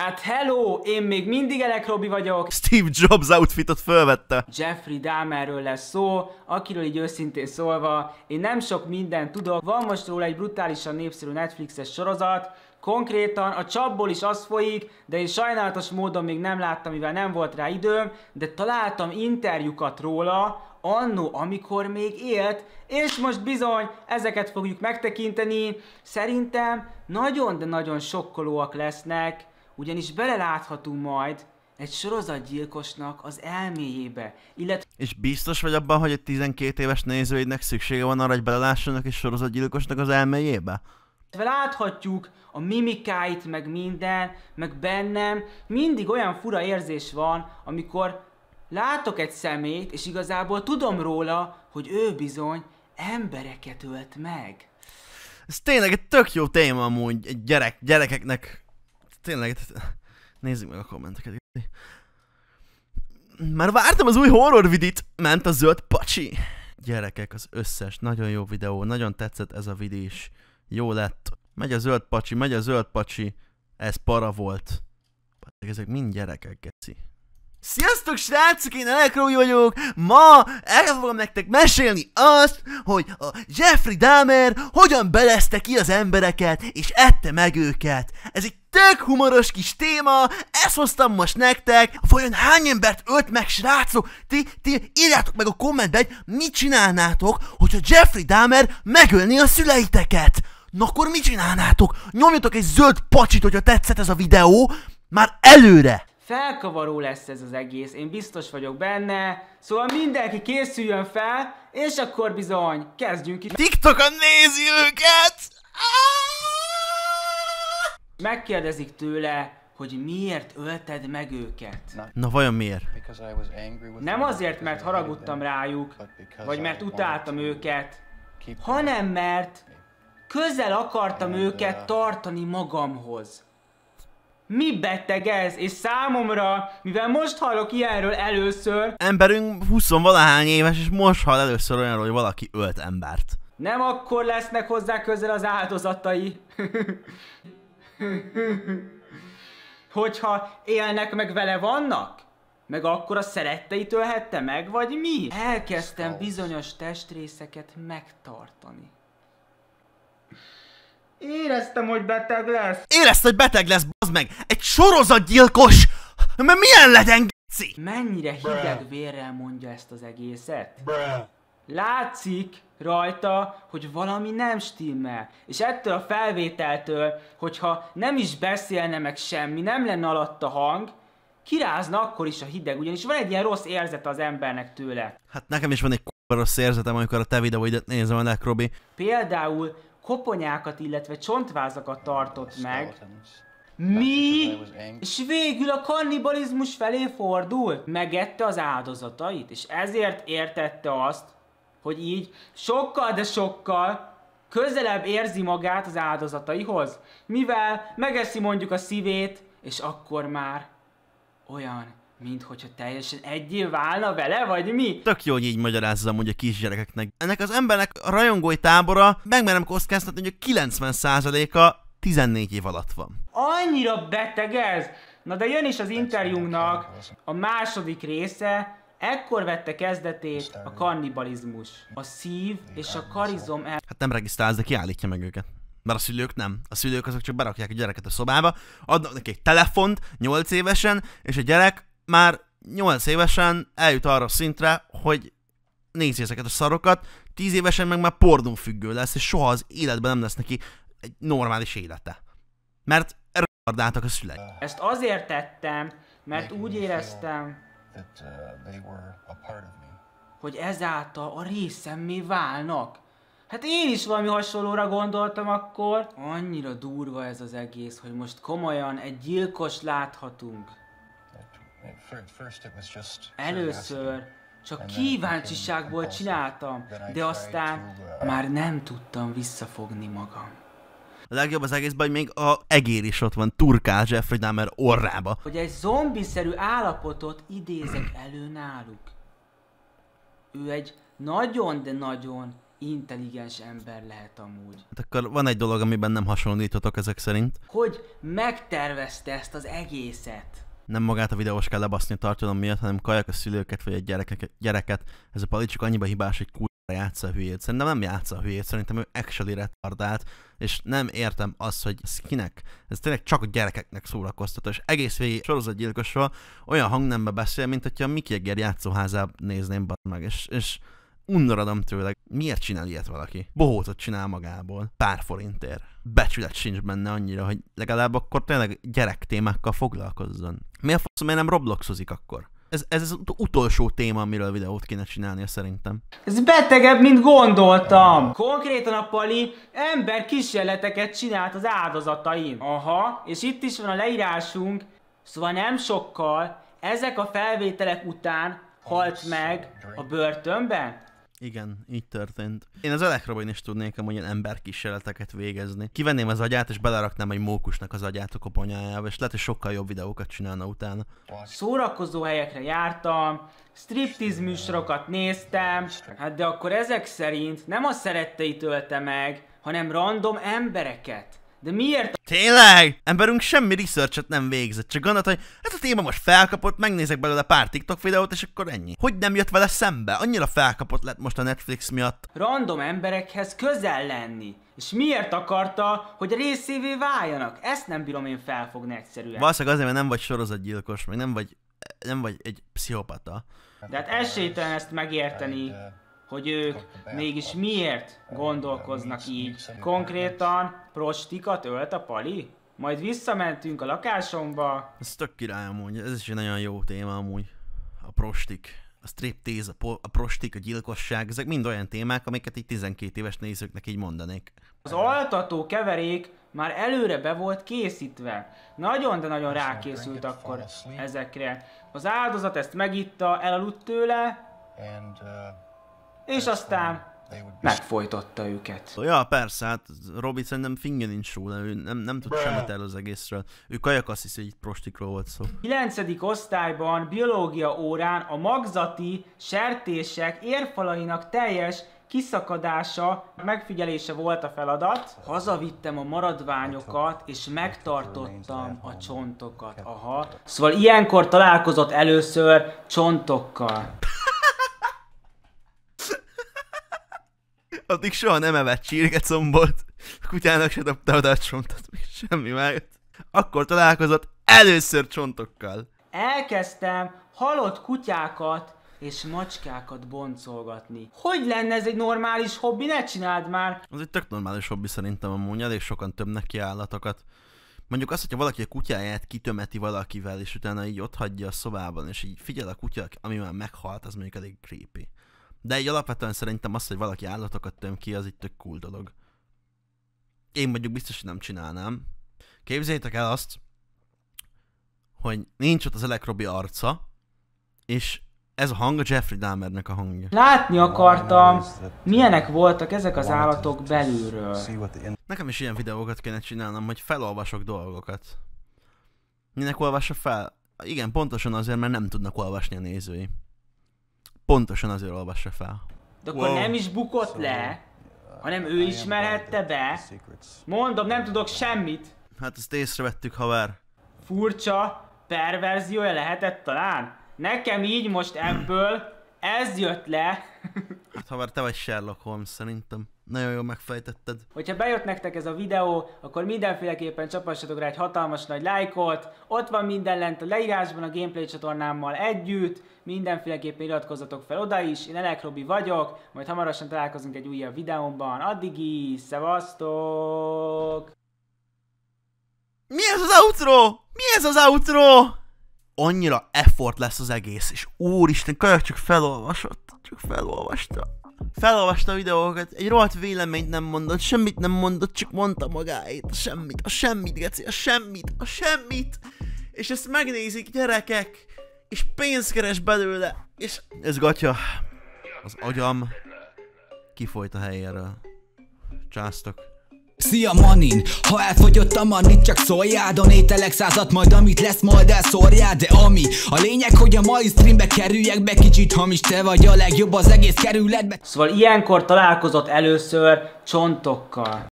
Hát hello, én még mindig Robi vagyok. Steve Jobs outfitot felvette. Jeffrey Dahmerről lesz szó, akiről így őszintén szólva, én nem sok mindent tudok. Van most róla egy brutálisan népszerű Netflixes sorozat, Konkrétan a csapból is az folyik, de én sajnálatos módon még nem láttam, mivel nem volt rá időm, de találtam interjúkat róla, annó, amikor még élt, és most bizony ezeket fogjuk megtekinteni. Szerintem nagyon, de nagyon sokkolóak lesznek ugyanis beleláthatunk majd egy sorozatgyilkosnak az elméjébe, illetve... És biztos vagy abban, hogy egy 12 éves nézőidnek szüksége van arra, hogy belelássanak egy sorozatgyilkosnak az elméjébe? Láthatjuk a mimikáit, meg minden, meg bennem, mindig olyan fura érzés van, amikor látok egy szemét, és igazából tudom róla, hogy ő bizony embereket ölt meg. Ez tényleg egy tök jó téma amúgy gyerek, gyerekeknek tényleg, nézzük meg a kommenteket. Már vártam az új horror vidit, ment a zöld pacsi. Gyerekek, az összes nagyon jó videó, nagyon tetszett ez a vidi is. Jó lett. Megy a zöld pacsi, megy a zöld pacsi. Ez para volt. Ezek mind gyerekek, geci. Sziasztok srácok, én Elekrói vagyok, ma el fogom nektek mesélni azt, hogy a Jeffrey Dahmer hogyan belezte ki az embereket, és ette meg őket. Ez egy tök humoros kis téma, ezt hoztam most nektek, vajon hány embert ölt meg srácok? Ti, ti írjátok meg a kommentbe, hogy mit csinálnátok, hogyha Jeffrey Dahmer megölni a szüleiteket? Na akkor mit csinálnátok? Nyomjatok egy zöld pacsit, hogyha tetszett ez a videó, már előre! Felkavaró lesz ez az egész, én biztos vagyok benne. Szóval mindenki készüljön fel, és akkor bizony, kezdjünk is. TikTokon nézi őket! Megkérdezik tőle, hogy miért ölted meg őket. Na vajon miért? Nem azért, mert haragudtam rájuk, vagy mert utáltam őket, hanem mert közel akartam őket uh, tartani magamhoz mi beteg ez? És számomra, mivel most hallok ilyenről először... Emberünk 20 valahány éves, és most hall először olyanról, hogy valaki ölt embert. Nem akkor lesznek hozzá közel az áldozatai. Hogyha élnek, meg vele vannak? Meg akkor a szeretteit ölhette meg, vagy mi? Elkezdtem bizonyos testrészeket megtartani. Éreztem, hogy beteg lesz. Éreztem, hogy beteg lesz, bazd meg! Egy sorozatgyilkos! Mert milyen legyen, geci? Mennyire hideg vérrel mondja ezt az egészet? Látszik rajta, hogy valami nem stimmel. És ettől a felvételtől, hogyha nem is beszélne meg semmi, nem lenne alatta hang, kirázna akkor is a hideg, ugyanis van egy ilyen rossz érzet az embernek tőle. Hát nekem is van egy k***a rossz érzetem, amikor a te videóidat nézem a Robi. Például koponyákat, illetve csontvázakat tartott meg. Mi? És végül a kannibalizmus felé fordult, megette az áldozatait, és ezért értette azt, hogy így sokkal, de sokkal közelebb érzi magát az áldozataihoz, mivel megeszi mondjuk a szívét, és akkor már olyan mint hogyha teljesen egyé válna vele, vagy mi? Tök jó, hogy így magyarázzam, hogy a kisgyerekeknek. Ennek az embernek a rajongói tábora, megmerem kockáztatni, hogy a 90%-a 14 év alatt van. Annyira beteg ez! Na de jön is az interjúnknak a második része, Ekkor vette kezdetét a kannibalizmus. A szív és a karizom el... Hát nem regisztrálsz, de kiállítja meg őket. Mert a szülők nem. A szülők azok csak berakják a gyereket a szobába, adnak neki egy telefont 8 évesen, és a gyerek már 8 évesen eljut arra szintre, hogy nézi ezeket a szarokat, 10 évesen meg már pornófüggő lesz, és soha az életben nem lesz neki egy normális élete. Mert retardáltak a szüleik. Ezt azért tettem, mert úgy éreztem, uh, hogy ezáltal a részemmé válnak. Hát én is valami hasonlóra gondoltam akkor. Annyira durva ez az egész, hogy most komolyan egy gyilkos láthatunk. Először csak kíváncsiságból csináltam, de aztán uh, már nem tudtam visszafogni magam. A legjobb az egészben, hogy még a egér is ott van, turkál Jeffrey Dahmer orrába. Hogy egy zombiszerű állapotot idézek elő náluk. Ő egy nagyon, de nagyon intelligens ember lehet amúgy. Hát akkor van egy dolog, amiben nem hasonlíthatok ezek szerint. Hogy megtervezte ezt az egészet nem magát a videós kell lebaszni a tartalom miatt, hanem kajak a szülőket vagy egy gyerekek gyereket. Ez a pali csak annyiba hibás, hogy kurva játsza a hülyét. Szerintem nem játsza a hülyét, szerintem ő actually retardált, és nem értem azt, hogy ez kinek. Ez tényleg csak a gyerekeknek szórakoztató, és egész végig sorozatgyilkosról olyan hangnembe beszél, mint hogyha a Mickey Eger játszóházában nézném meg, és, és Undorodom tőle. Miért csinál ilyet valaki? Bohótot csinál magából. Pár forintért. Becsület sincs benne annyira, hogy legalább akkor tényleg gyerek témákkal foglalkozzon. Mi a faszom, miért nem Robloxozik akkor? Ez, ez az utolsó téma, amiről videót kéne csinálnia szerintem. Ez betegebb, mint gondoltam. Konkrétan a Pali ember kísérleteket csinált az áldozataim. Aha, és itt is van a leírásunk, szóval nem sokkal, ezek a felvételek után halt meg a börtönben? Igen, így történt. Én az Elektrobin is tudnék amúgy ilyen emberkísérleteket végezni. Kivenném az agyát, és beleraknám egy mókusnak az agyát a koponyájába, és lehet, hogy sokkal jobb videókat csinálna utána. Szórakozó helyekre jártam, striptiz műsorokat néztem, hát de akkor ezek szerint nem a szeretteit ölte meg, hanem random embereket. De miért? Tényleg? Emberünk semmi research nem végzett, csak gondolt, hogy ez hát a téma most felkapott, megnézek belőle pár TikTok videót, és akkor ennyi. Hogy nem jött vele szembe? Annyira felkapott lett most a Netflix miatt. Random emberekhez közel lenni. És miért akarta, hogy részévé váljanak? Ezt nem bírom én felfogni egyszerűen. Valószínűleg azért, mert nem vagy sorozatgyilkos, meg nem vagy, nem vagy egy pszichopata. De hát esélytelen ezt megérteni. De hogy ők mégis miért gondolkoznak így. Konkrétan prostikat ölt a Pali? Majd visszamentünk a lakásomba. Ez tök király amúgy, ez is egy nagyon jó téma amúgy. A prostik, a striptease, a, po- a prostik, a gyilkosság, ezek mind olyan témák, amiket így 12 éves nézőknek így mondanék. Az altató keverék már előre be volt készítve. Nagyon, de nagyon rákészült akkor ezekre. Az áldozat ezt megitta, elaludt tőle, uh, és aztán megfojtotta őket. Szóval, ja, persze, hát Robi szerintem fingja nincs róla, ő nem, nem tud semmit el az egészről. Ő kajak azt hiszi, hogy itt prostikról volt szó. 9. osztályban biológia órán a magzati sertések érfalainak teljes kiszakadása, megfigyelése volt a feladat. Hazavittem a maradványokat, és megtartottam a csontokat. Aha. Szóval ilyenkor találkozott először csontokkal. addig soha nem evett csirkecombot, a kutyának se dobta oda a csontot, még semmi mellett. Akkor találkozott először csontokkal. Elkezdtem halott kutyákat és macskákat boncolgatni. Hogy lenne ez egy normális hobbi? Ne csináld már! Az egy tök normális hobbi szerintem a amúgy, és sokan több neki állatokat. Mondjuk azt hogyha valaki a kutyáját kitömeti valakivel, és utána így ott hagyja a szobában, és így figyel a kutya, ami már meghalt, az mondjuk elég creepy. De egy alapvetően szerintem az, hogy valaki állatokat töm ki, az itt tök cool dolog. Én mondjuk biztos, hogy nem csinálnám. Képzeljétek el azt, hogy nincs ott az elekrobi arca, és ez a hang a Jeffrey Dahmernek a hangja. Látni akartam, hát, milyenek voltak ezek az hát, állatok belülről. Nekem is ilyen videókat kéne csinálnom, hogy felolvasok dolgokat. Minek olvassa fel? Igen, pontosan azért, mert nem tudnak olvasni a nézői pontosan azért olvassa fel. De akkor wow. nem is bukott so, szóval- le, hanem ő ismerhette be. Mondom, nem tudok semmit. Hát ezt észrevettük, haver. Furcsa perverziója lehetett talán? Nekem így most ebből ez jött le. Hát ha már te vagy Sherlock Holmes szerintem. Nagyon jól megfejtetted. Hogyha bejött nektek ez a videó, akkor mindenféleképpen csapassatok rá egy hatalmas nagy lájkot. Ott van minden lent a leírásban a gameplay csatornámmal együtt. Mindenféleképpen iratkozzatok fel oda is. Én Elek Robi vagyok, majd hamarosan találkozunk egy újabb videómban. Addig is, szevasztok! Mi ez az outro? Mi ez az outro? annyira effort lesz az egész, és úristen, kajak csak felolvasott, csak felolvasta. Felolvasta a videókat, egy rohadt véleményt nem mondott, semmit nem mondott, csak mondta magáét, a semmit, a semmit, geci, a semmit, a semmit. És ezt megnézik gyerekek, és pénzt keres belőle, és ez gatya. Az agyam kifolyt a helyéről. Császtok. Szia manin, ha elfogyott a manit csak szóljál Donételek százat majd amit lesz majd elszórjál De ami, a lényeg hogy a mai streambe kerüljek be Kicsit hamis te vagy a legjobb az egész kerületbe Szóval ilyenkor találkozott először csontokkal